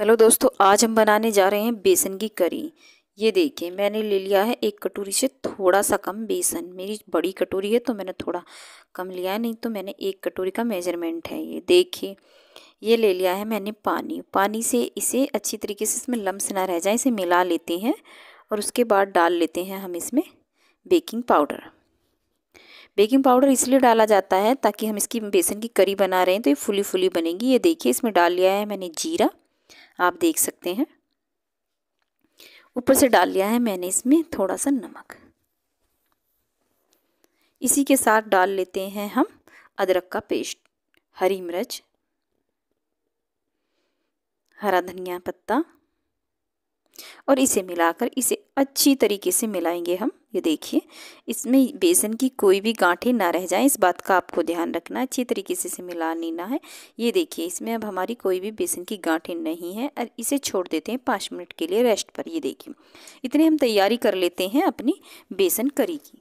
hello दोस्तों आज हम बनाने जा रहे हैं बेसन की करी ये देखिए मैंने ले लिया है एक कटोरी से थोड़ा सा कम बेसन मेरी बड़ी कटोरी है तो मैंने थोड़ा कम लिया है नहीं तो मैंने एक कटोरी का मेजरमेंट है ये देखिए ये ले लिया है मैंने पानी पानी से इसे अच्छी तरीके से इसमें लम्स ना रह जाए इसे मिला लेते हैं और उसके बाद डाल लेते हैं हम इसमें बेकिंग पाउडर बेकिंग पाउडर इसलिए डाला जाता है ताकि हम इसकी बेसन की करी बना रहे हैं तो ये फुली फुली बनेगी ये देखिए इसमें डाल लिया है मैंने जीरा आप देख सकते हैं ऊपर से डाल लिया है मैंने इसमें थोड़ा सा नमक इसी के साथ डाल लेते हैं हम अदरक का पेस्ट हरी मिर्च हरा धनिया पत्ता और इसे मिलाकर इसे अच्छी तरीके से मिलाएंगे हम ये देखिए इसमें बेसन की कोई भी गांठें ना रह जाएं इस बात का आपको ध्यान रखना है अच्छी तरीके से इसे मिला लेना है ये देखिए इसमें अब हमारी कोई भी बेसन की गांठें नहीं है और इसे छोड़ देते हैं पाँच मिनट के लिए रेस्ट पर ये देखिए इतने हम तैयारी कर लेते हैं अपनी बेसन करी की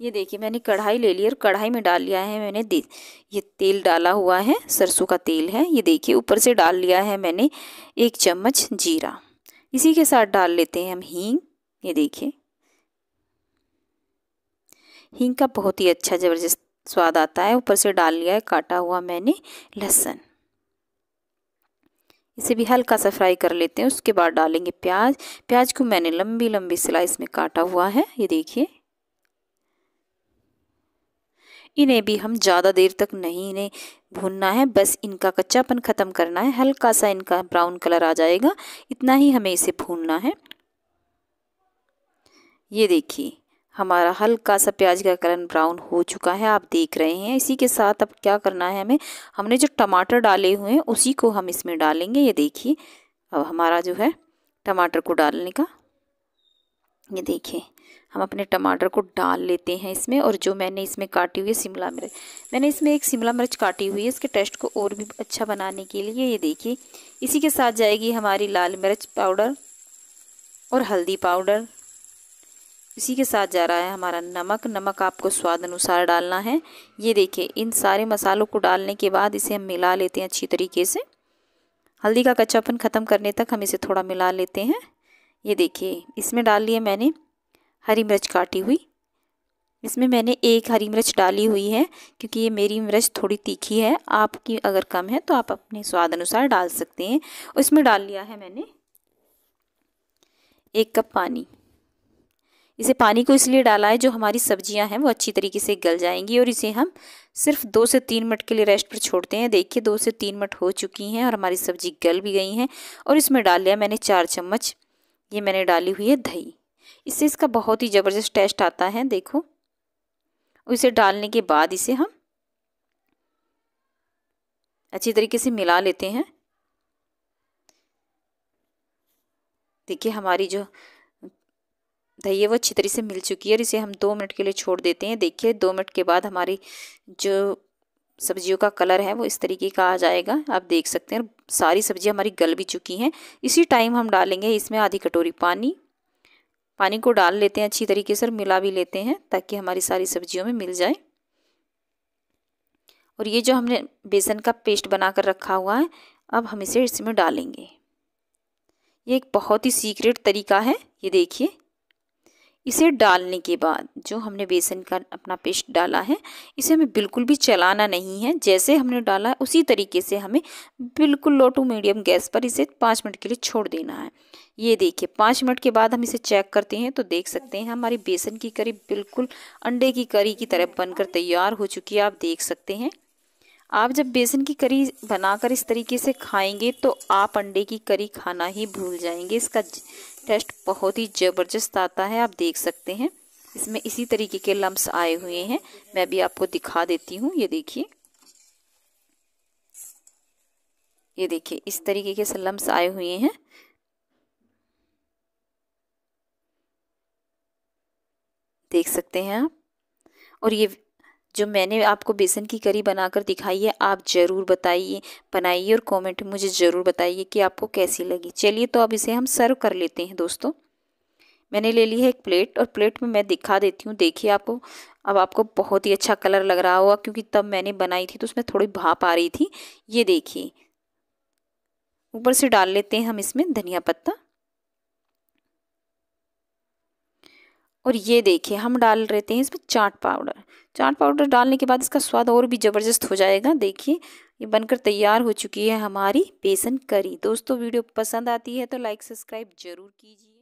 ये देखिए मैंने कढ़ाई ले ली और कढ़ाई में डाल लिया है मैंने ये तेल डाला हुआ है सरसों का तेल है ये देखिए ऊपर से डाल लिया है मैंने एक चम्मच जीरा इसी के साथ डाल लेते हैं हम हींग ये देखिए हींग का बहुत ही अच्छा ज़बरदस्त स्वाद आता है ऊपर से डाल लिया है काटा हुआ मैंने लहसुन इसे भी हल्का सा फ्राई कर लेते हैं उसके बाद डालेंगे प्याज प्याज को मैंने लंबी लंबी स्लाइस में काटा हुआ है ये देखिए इन्हें भी हम ज़्यादा देर तक नहीं इन्हें भूनना है बस इनका कच्चापन ख़त्म करना है हल्का सा इनका ब्राउन कलर आ जाएगा इतना ही हमें इसे भूनना है ये देखिए हमारा हल्का सा प्याज का कलर ब्राउन हो चुका है आप देख रहे हैं इसी के साथ अब क्या करना है हमें हमने जो टमाटर डाले हुए हैं उसी को हम इसमें डालेंगे ये देखिए अब हमारा जो है टमाटर को डालने का ये देखिए हम अपने टमाटर को डाल लेते हैं इसमें और जो मैंने इसमें काटी हुई है शिमला मिर्च मैंने इसमें एक शिमला मिर्च काटी हुई है इसके टेस्ट को और भी अच्छा बनाने के लिए ये देखिए इसी के साथ जाएगी हमारी लाल मिर्च पाउडर और हल्दी पाउडर इसी के साथ जा रहा है हमारा नमक नमक आपको स्वाद अनुसार डालना है ये देखिए इन सारे मसालों को डालने के बाद इसे हम मिला लेते हैं अच्छी तरीके से हल्दी का कच्चापन ख़त्म करने तक हम इसे थोड़ा मिला लेते हैं ये देखिए इसमें डाल लिए मैंने हरी मिर्च काटी हुई इसमें मैंने एक हरी मिर्च डाली हुई है क्योंकि ये मेरी मिर्च थोड़ी तीखी है आपकी अगर कम है तो आप अपने स्वाद अनुसार डाल सकते हैं और इसमें डाल लिया है मैंने एक कप पानी इसे पानी को इसलिए डाला है जो हमारी सब्जियां हैं वो अच्छी तरीके से गल जाएंगी और इसे हम सिर्फ दो से तीन मिनट के लिए रेस्ट पर छोड़ते हैं देखिए दो से तीन मिनट हो चुकी हैं और हमारी सब्जी गल भी गई हैं और इसमें डाल लिया मैंने चार चम्मच ये मैंने डाली हुई है दही इससे इसका बहुत ही ज़बरदस्त टेस्ट आता है देखो इसे डालने के बाद इसे हम अच्छी तरीके से मिला लेते हैं देखिए हमारी जो दही है वो अच्छी तरीके से मिल चुकी है और इसे हम दो मिनट के लिए छोड़ देते हैं देखिए दो मिनट के बाद हमारी जो सब्जियों का कलर है वो इस तरीके का आ जाएगा आप देख सकते हैं सारी सब्जियां हमारी गल भी चुकी हैं इसी टाइम हम डालेंगे इसमें आधी कटोरी पानी पानी को डाल लेते हैं अच्छी तरीके से और मिला भी लेते हैं ताकि हमारी सारी सब्जियों में मिल जाए और ये जो हमने बेसन का पेस्ट बना कर रखा हुआ है अब हम इसे इसमें डालेंगे ये एक बहुत ही सीक्रेट तरीका है ये देखिए इसे डालने के बाद जो हमने बेसन का अपना पेस्ट डाला है इसे हमें बिल्कुल भी चलाना नहीं है जैसे हमने डाला है उसी तरीके से हमें बिल्कुल लो टू मीडियम गैस पर इसे पाँच मिनट के लिए छोड़ देना है ये देखिए पाँच मिनट के बाद हम इसे चेक करते हैं तो देख सकते हैं हमारी बेसन की करी बिल्कुल अंडे की करी की तरह बनकर तैयार हो चुकी है आप देख सकते हैं आप जब बेसन की करी बनाकर इस तरीके से खाएंगे तो आप अंडे की करी खाना ही भूल जाएंगे इसका टेस्ट बहुत ही ज़बरदस्त आता है आप देख सकते हैं इसमें इसी तरीके के लम्ब आए हुए हैं मैं भी आपको दिखा देती हूँ ये देखिए ये देखिए इस तरीके के लम्ब आए हुए हैं देख सकते हैं आप और ये जो मैंने आपको बेसन की करी बनाकर दिखाई है आप ज़रूर बताइए बनाइए और कमेंट मुझे ज़रूर बताइए कि आपको कैसी लगी चलिए तो अब इसे हम सर्व कर लेते हैं दोस्तों मैंने ले ली है एक प्लेट और प्लेट में मैं दिखा देती हूँ देखिए आपको अब आपको बहुत ही अच्छा कलर लग रहा होगा क्योंकि तब मैंने बनाई थी तो उसमें थोड़ी भाप आ रही थी ये देखिए ऊपर से डाल लेते हैं हम इसमें धनिया पत्ता और ये देखिए हम डाल रहते हैं इसमें चाट पाउडर चाट पाउडर डालने के बाद इसका स्वाद और भी ज़बरदस्त हो जाएगा देखिए ये बनकर तैयार हो चुकी है हमारी बेसन करी दोस्तों वीडियो पसंद आती है तो लाइक सब्सक्राइब ज़रूर कीजिए